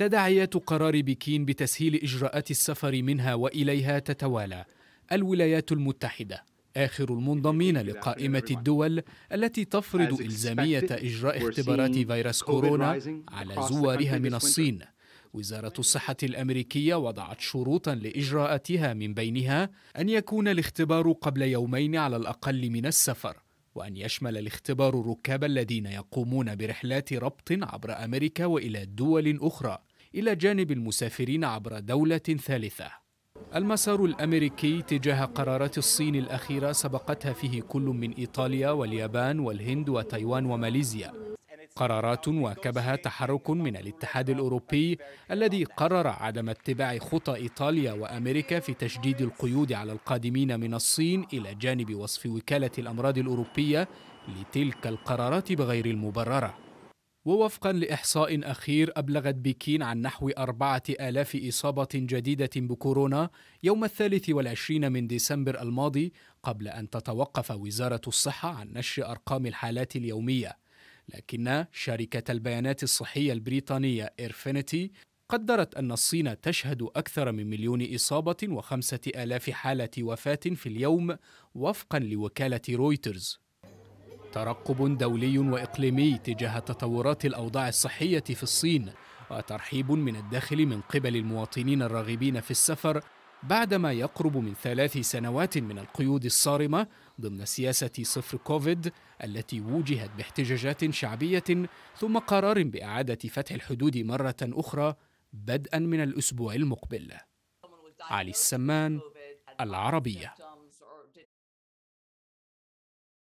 تداعيات قرار بكين بتسهيل إجراءات السفر منها وإليها تتوالى الولايات المتحدة آخر المنضمين لقائمة الدول التي تفرض إلزامية إجراء اختبارات فيروس كورونا على زوارها من الصين وزارة الصحة الأمريكية وضعت شروطا لإجراءاتها من بينها أن يكون الاختبار قبل يومين على الأقل من السفر وأن يشمل الاختبار الركاب الذين يقومون برحلات ربط عبر أمريكا وإلى دول أخرى إلى جانب المسافرين عبر دولة ثالثة المسار الأمريكي تجاه قرارات الصين الأخيرة سبقتها فيه كل من إيطاليا واليابان والهند وتايوان وماليزيا قرارات واكبها تحرك من الاتحاد الأوروبي الذي قرر عدم اتباع خطى إيطاليا وأمريكا في تشديد القيود على القادمين من الصين إلى جانب وصف وكالة الأمراض الأوروبية لتلك القرارات بغير المبرره ووفقا لإحصاء أخير أبلغت بكين عن نحو أربعة آلاف إصابة جديدة بكورونا يوم الثالث والعشرين من ديسمبر الماضي قبل أن تتوقف وزارة الصحة عن نشر أرقام الحالات اليومية لكن شركة البيانات الصحية البريطانية إيرفينيتي قدرت أن الصين تشهد أكثر من مليون إصابة وخمسة آلاف حالة وفاة في اليوم وفقا لوكالة رويترز ترقب دولي واقليمي تجاه تطورات الاوضاع الصحيه في الصين وترحيب من الداخل من قبل المواطنين الراغبين في السفر بعدما يقرب من ثلاث سنوات من القيود الصارمه ضمن سياسه صفر كوفيد التي وجهت باحتجاجات شعبيه ثم قرار باعاده فتح الحدود مره اخرى بدءا من الاسبوع المقبل علي السمان العربيه